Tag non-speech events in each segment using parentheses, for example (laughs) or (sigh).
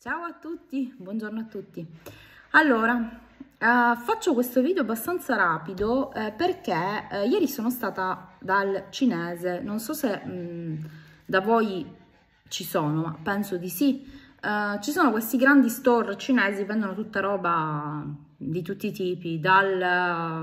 Ciao a tutti, buongiorno a tutti. Allora, eh, faccio questo video abbastanza rapido eh, perché eh, ieri sono stata dal cinese, non so se mh, mm, da voi ci sono, ma penso di sì. Eh, ci sono questi grandi store cinesi, vendono tutta roba di tutti i tipi, dal,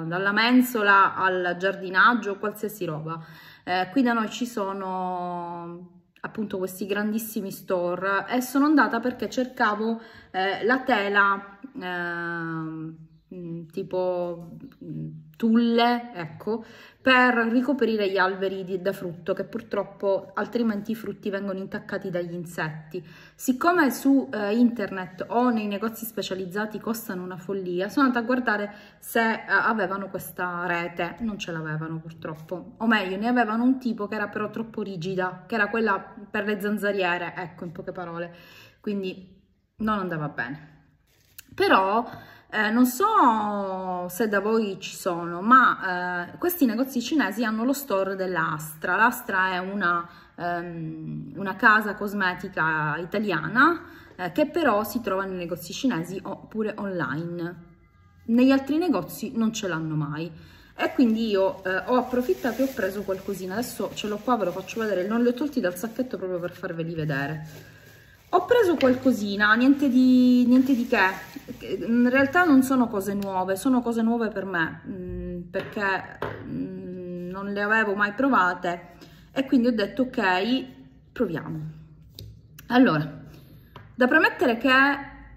dalla mensola al giardinaggio, qualsiasi roba. Eh, qui da noi ci sono appunto questi grandissimi store e sono andata perché cercavo eh, la tela eh, tipo mm, tulle, ecco, per ricoprire gli alberi di, da frutto che purtroppo altrimenti i frutti vengono intaccati dagli insetti. Siccome su eh, internet o nei negozi specializzati costano una follia, sono andata a guardare se eh, avevano questa rete, non ce l'avevano purtroppo, o meglio ne avevano un tipo che era però troppo rigida, che era quella per le zanzariere, ecco in poche parole, quindi non andava bene. Però eh, non so se da voi ci sono, ma eh, questi negozi cinesi hanno lo store dell'Astra. L'Astra è una, ehm, una, casa cosmetica italiana eh, che però si trova nei negozi cinesi oppure online. Negli altri negozi non ce l'hanno mai. E quindi io eh, ho approfittato e ho preso qualcosina. Adesso ce l'ho qua, ve lo faccio vedere. Non li ho tolti dal sacchetto proprio per farveli vedere ho preso qualcosina, niente di, niente di, che, in realtà non sono cose nuove, sono cose nuove per me, mm, perché mm, non le avevo mai provate e quindi ho detto ok, proviamo. Allora, da premettere che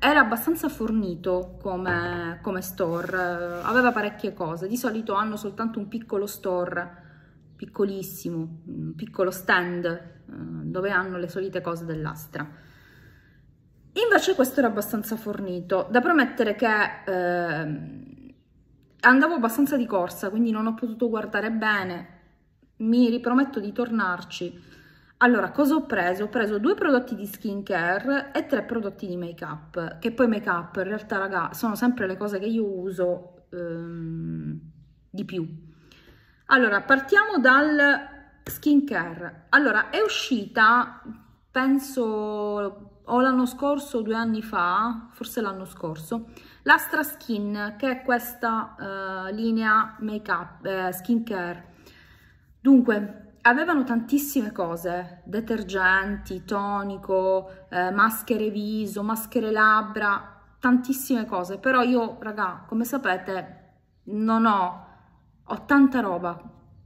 era abbastanza fornito come, come store, aveva parecchie cose, di solito hanno soltanto un piccolo store, piccolissimo, un piccolo stand, eh, dove hanno le solite cose dell'Astra Invece questo era abbastanza fornito, da promettere che eh, andavo abbastanza di corsa, quindi non ho potuto guardare bene, mi riprometto di tornarci. Allora, cosa ho preso? Ho preso due prodotti di skincare e tre prodotti di make-up, che poi make-up in realtà, raga, sono sempre le cose che io uso ehm, di più. Allora, partiamo dal skincare. Allora, è uscita, penso o l'anno scorso, due anni fa, forse l'anno scorso, l'Astra Skin, che è questa eh, linea make-up, eh, care. Dunque, avevano tantissime cose, detergenti, tonico, eh, maschere viso, maschere labbra, tantissime cose. Però io, raga, come sapete, non ho, ho tanta roba,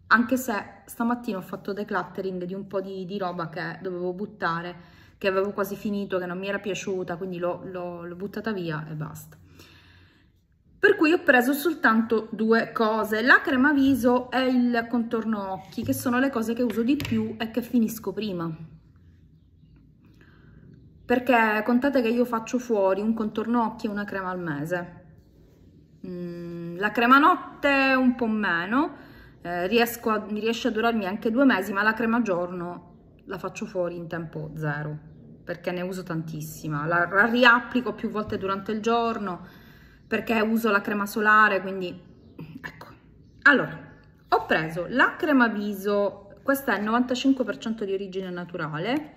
anche se stamattina ho fatto decluttering di un po' di, di roba che dovevo buttare che avevo quasi finito, che non mi era piaciuta, quindi l'ho buttata via e basta. Per cui ho preso soltanto due cose, la crema viso e il contorno occhi, che sono le cose che uso di più e che finisco prima. Perché contate che io faccio fuori un contorno occhi e una crema al mese. Mm, la crema notte un po' meno, eh, riesco a, riesce a durarmi anche due mesi, ma la crema giorno la faccio fuori in tempo zero perché ne uso tantissima, la, la riapplico più volte durante il giorno perché uso la crema solare, quindi ecco. Allora, ho preso la crema viso, questa è il 95% di origine naturale,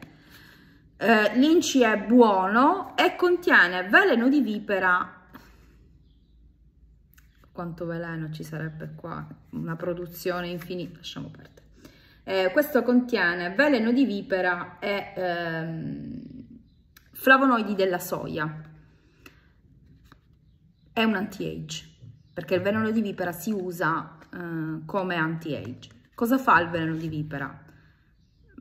eh, l'inci è buono e contiene veleno di vipera quanto veleno ci sarebbe qua, una produzione infinita, lasciamo perdere. Eh, questo contiene veleno di vipera e ehm, flavonoidi della soia. È un anti-age, perché il veleno di vipera si usa eh, come anti-age. Cosa fa il veleno di vipera?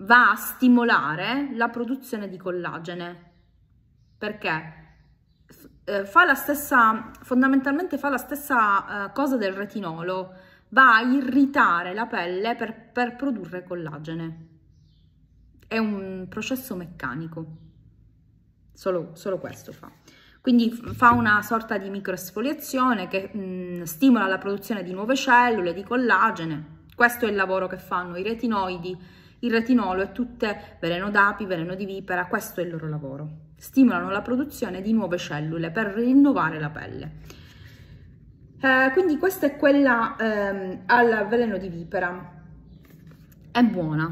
Va a stimolare la produzione di collagene, perché eh, fa la stessa, fondamentalmente fa la stessa eh, cosa del retinolo, va a irritare la pelle per, per produrre collagene. È un processo meccanico, solo, solo questo fa. Quindi fa una sorta di microesfoliazione che mh, mm, stimola la produzione di nuove cellule, di collagene. Questo è il lavoro che fanno i retinoidi, il retinolo e tutte veleno d'api, veleno di vipera, questo è il loro lavoro. Stimolano la produzione di nuove cellule per rinnovare la pelle. Eh, quindi questa è quella ehm, al veleno di vipera. È buona,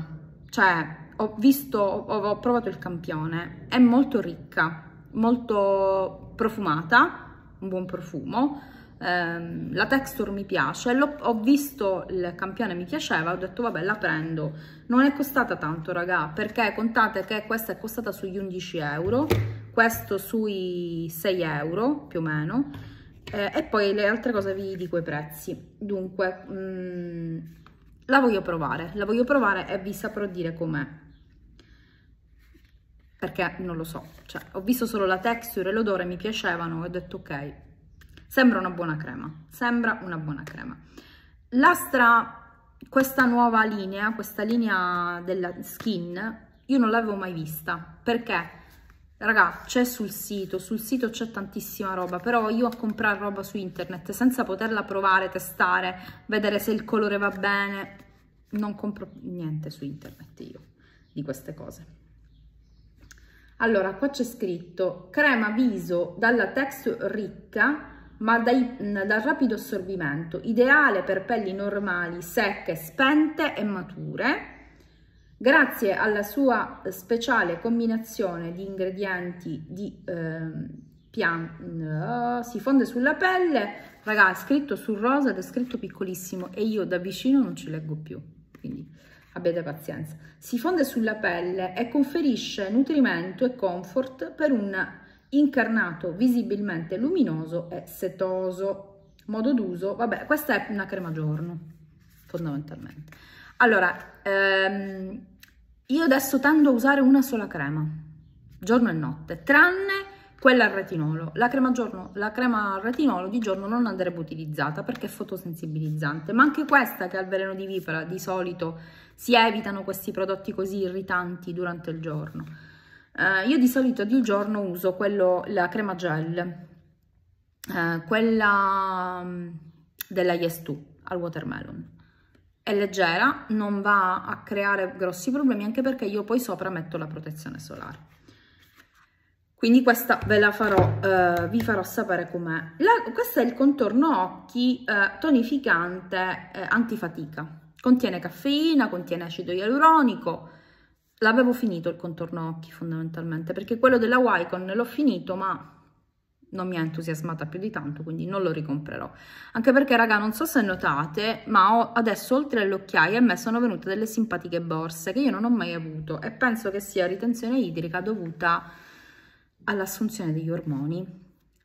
cioè ho visto, ho, ho provato il campione, è molto ricca, molto profumata, un buon profumo, ehm, la texture mi piace, ho visto il campione mi piaceva, ho detto vabbè la prendo, non è costata tanto raga, perché contate che questa è costata sugli 11 euro, questo sui 6 euro più o meno, eh, e poi le altre cose vi dico i prezzi dunque mh, mm, la voglio provare la voglio provare e vi saprò dire com'è perché non lo so cioè, ho visto solo la texture e l'odore mi piacevano e ho detto ok sembra una buona crema sembra una buona crema l'astra questa nuova linea questa linea della skin io non l'avevo mai vista perché Raga, c'è sul sito, sul sito c'è tantissima roba, però io a comprare roba su internet senza poterla provare, testare, vedere se il colore va bene, non compro niente su internet io di queste cose. Allora, qua c'è scritto crema viso dalla texture ricca ma dai, mm, dal rapido assorbimento, ideale per pelli normali, secche, spente e mature Grazie alla sua speciale combinazione di ingredienti di ehm, eh, pian, uh, si fonde sulla pelle, raga è scritto sul rosa ed è scritto piccolissimo e io da vicino non ci leggo più, quindi abbiate pazienza. Si fonde sulla pelle e conferisce nutrimento e comfort per un incarnato visibilmente luminoso e setoso. Modo d'uso, vabbè, questa è una crema giorno, fondamentalmente. Allora, ehm, io adesso tendo a usare una sola crema, giorno e notte, tranne quella al retinolo. La crema, giorno, la crema al retinolo di giorno non andrebbe utilizzata perché è fotosensibilizzante, ma anche questa che ha il veleno di vipera, di solito si evitano questi prodotti così irritanti durante il giorno. Eh, io di solito di giorno uso quello, la crema gel, eh, quella mm, della Yes2 al watermelon è leggera, non va a creare grossi problemi anche perché io poi sopra metto la protezione solare. Quindi questa ve la farò, eh, vi farò sapere com'è. Questo è il contorno occhi eh, tonificante eh, antifatica. Contiene caffeina, contiene acido ialuronico. L'avevo finito il contorno occhi fondamentalmente perché quello della Wicon l'ho finito ma non mi ha entusiasmata più di tanto, quindi non lo ricomprerò. Anche perché, raga, non so se notate, ma ho, adesso oltre alle occhiaie a me sono venute delle simpatiche borse che io non ho mai avuto e penso che sia ritenzione idrica dovuta all'assunzione degli ormoni.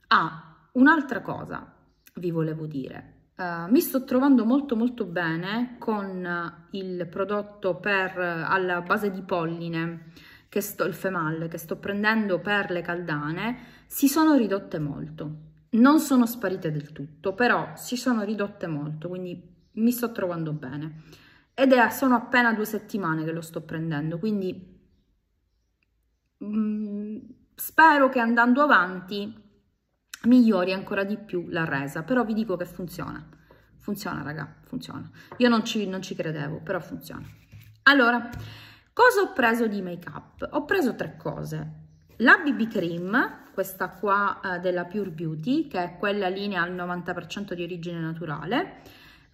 Ah, un'altra cosa vi volevo dire. Uh, mi sto trovando molto molto bene con il prodotto per, alla base di polline che sto, il femal che sto prendendo per le caldane si sono ridotte molto. Non sono sparite del tutto, però si sono ridotte molto, quindi mi sto trovando bene. Ed è, sono appena due settimane che lo sto prendendo, quindi mh, mm, spero che andando avanti migliori ancora di più la resa, però vi dico che funziona. Funziona, raga, funziona. Io non ci, non ci credevo, però funziona. Allora, Cosa ho preso di make up? Ho preso tre cose. La BB Cream, questa qua eh, della Pure Beauty, che è quella linea al 90% di origine naturale.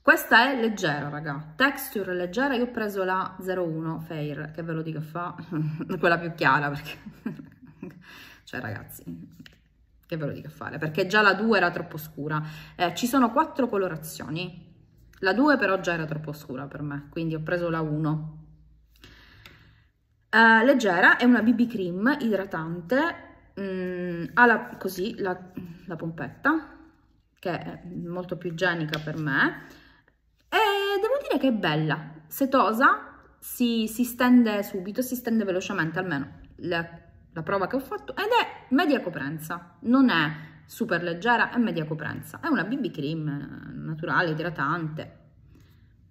Questa è leggera, raga, texture leggera. Io ho preso la 01 Fair, che ve lo dico fa, (laughs) quella più chiara, perché... (laughs) cioè, ragazzi, che ve lo dico a fare, perché già la 2 era troppo scura. Eh, ci sono quattro colorazioni. La 2 però già era troppo scura per me, quindi ho preso la 1 eh, leggera, è una BB cream idratante, mh, mm, ha la, così la, la pompetta, che è molto più igienica per me, e devo dire che è bella, setosa, si, si stende subito, si stende velocemente, almeno la, la prova che ho fatto, ed è media coprenza, non è super leggera, è media coprenza, è una BB cream eh, naturale, idratante,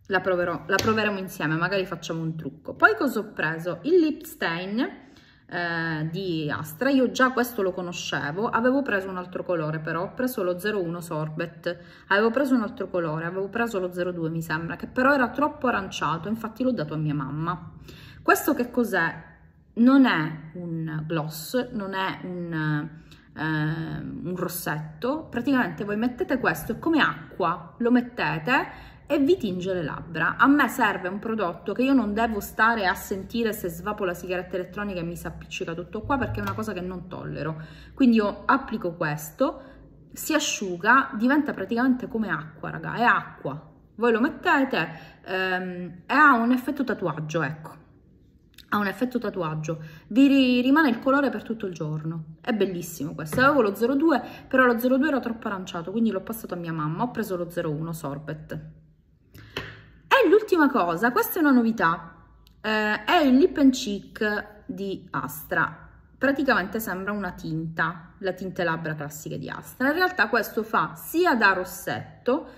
la, proverò, la proveremo insieme, magari facciamo un trucco. Poi cosa ho preso? Il Lipstein eh, di Astra, io già questo lo conoscevo, avevo preso un altro colore però, ho preso lo 01 Sorbet, avevo preso un altro colore, avevo preso lo 02 mi sembra, che però era troppo aranciato, infatti l'ho dato a mia mamma. Questo che cos'è? Non è un gloss, non è un... Eh, un rossetto praticamente voi mettete questo è come acqua lo mettete e vi tinge le labbra. A me serve un prodotto che io non devo stare a sentire se svapo la sigaretta elettronica e mi si appiccica tutto qua perché è una cosa che non tollero. Quindi io applico questo, si asciuga, diventa praticamente come acqua, raga, è acqua. Voi lo mettete ehm, e ha un effetto tatuaggio, ecco. Ha un effetto tatuaggio, vi rimane il colore per tutto il giorno. È bellissimo questo. Avevo lo 02, però lo 02 era troppo aranciato, quindi l'ho passato a mia mamma. Ho preso lo 01 sorbet. Ultima cosa, questa è una novità, eh, è il Lip and Cheek di Astra. Praticamente sembra una tinta, la tinta labbra classica di Astra. In realtà questo fa sia da rossetto,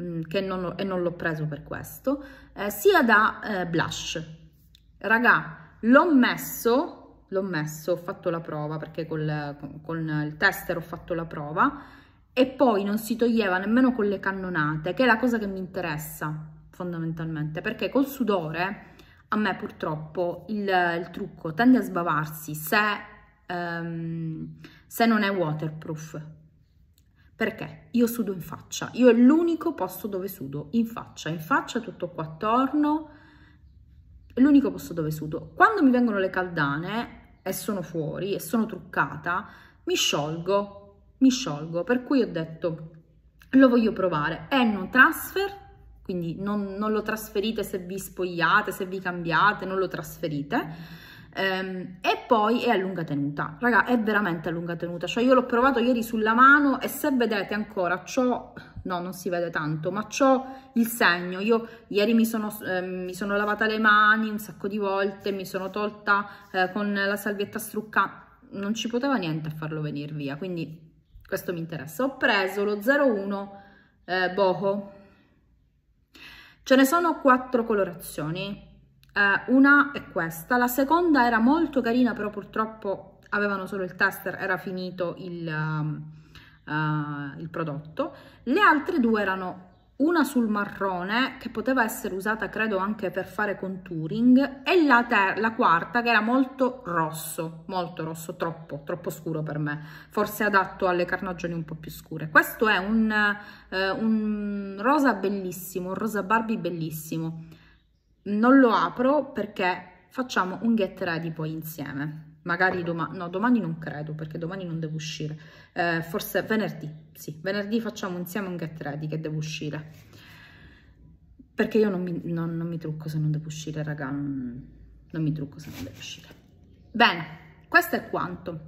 mm, che non e non l'ho preso per questo, eh, sia da eh, blush. Raga, l'ho messo, l'ho messo, ho fatto la prova, perché col, con, con il tester ho fatto la prova, e poi non si toglieva nemmeno con le cannonate, che è la cosa che mi interessa fondamentalmente, perché col sudore a me purtroppo il, il trucco tende a sbavarsi se, um, se non è waterproof, perché io sudo in faccia, io è l'unico posto dove sudo, in faccia, in faccia tutto qua attorno, è l'unico posto dove sudo. Quando mi vengono le caldane e sono fuori e sono truccata, mi sciolgo, mi sciolgo, per cui ho detto lo voglio provare, è non transfer quindi non, non lo trasferite se vi spogliate, se vi cambiate, non lo trasferite. Um, e poi è a lunga tenuta, raga è veramente a lunga tenuta, cioè io l'ho provato ieri sulla mano e se vedete ancora ciò, no non si vede tanto, ma ciò il segno, io ieri mi sono, eh, mi sono, lavata le mani un sacco di volte, mi sono tolta eh, con la salvietta strucca, non ci poteva niente a farlo venire via, quindi questo mi interessa. Ho preso lo 01 eh, Boho, Ce ne sono quattro colorazioni, eh, una è questa, la seconda era molto carina però purtroppo avevano solo il tester, era finito il, uh, il prodotto, le altre due erano una sul marrone che poteva essere usata credo anche per fare contouring e la, la, quarta che era molto rosso, molto rosso, troppo, troppo scuro per me, forse adatto alle carnagioni un po' più scure. Questo è un, eh, un rosa bellissimo, un rosa Barbie bellissimo. Non lo apro perché facciamo un get ready poi insieme magari domani, no domani non credo perché domani non devo uscire, eh, forse venerdì, sì, venerdì facciamo insieme un get ready che devo uscire, perché io non mi, non, non mi trucco se non devo uscire raga, non, non mi trucco se non devo uscire. Bene, questo è quanto,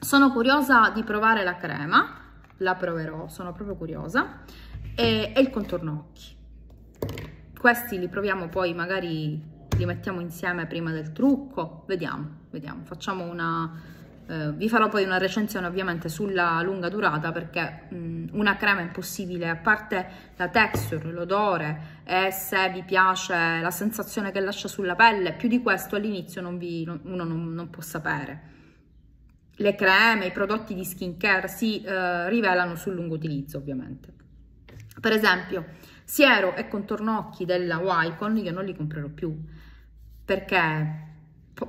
sono curiosa di provare la crema, la proverò, sono proprio curiosa, e, e il contorno occhi, questi li proviamo poi magari li mettiamo insieme prima del trucco, vediamo, vediamo, facciamo una... Eh, vi farò poi una recensione ovviamente sulla lunga durata perché mh, mm, una crema è impossibile, a parte la texture, l'odore e se vi piace la sensazione che lascia sulla pelle, più di questo all'inizio uno non, non, può sapere. Le creme, i prodotti di skincare si eh, rivelano sul lungo utilizzo ovviamente. Per esempio, siero e contornocchi della Wycon io non li comprerò più perché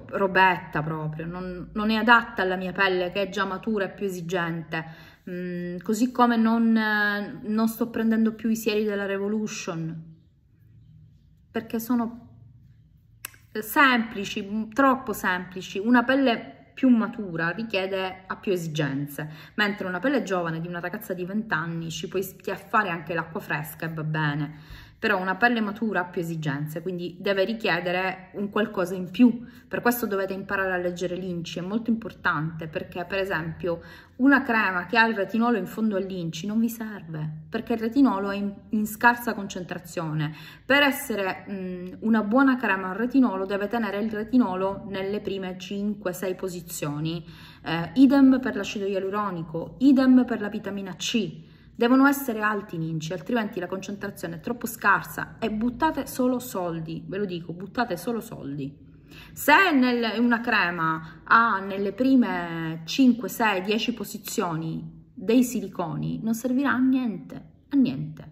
robetta proprio, non, non, è adatta alla mia pelle che è già matura e più esigente. Mm, così come non, non sto prendendo più i sieri della Revolution perché sono semplici, mm, troppo semplici. Una pelle più matura richiede a più esigenze, mentre una pelle giovane di una ragazza di 20 anni ci puoi schiaffare anche l'acqua fresca e va bene però una pelle matura ha più esigenze, quindi deve richiedere un qualcosa in più. Per questo dovete imparare a leggere l'inci, è molto importante perché per esempio una crema che ha il retinolo in fondo all'inci non vi serve, perché il retinolo è in, in scarsa concentrazione. Per essere mh, una buona crema al retinolo deve tenere il retinolo nelle prime 5-6 posizioni. Eh, idem per l'acido ialuronico, idem per la vitamina C. Devono essere alti i ninci, altrimenti la concentrazione è troppo scarsa e buttate solo soldi, ve lo dico, buttate solo soldi. Se nel, una crema ha nelle prime 5, 6, 10 posizioni dei siliconi, non servirà a niente, a niente.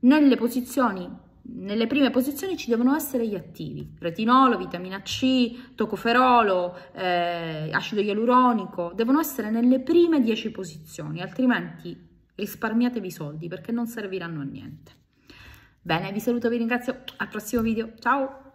Nelle posizioni nelle prime posizioni ci devono essere gli attivi, retinolo, vitamina C, tocoferolo, eh, acido ialuronico, devono essere nelle prime 10 posizioni, altrimenti risparmiatevi i soldi perché non serviranno a niente. Bene, vi saluto, vi ringrazio, al prossimo video, ciao!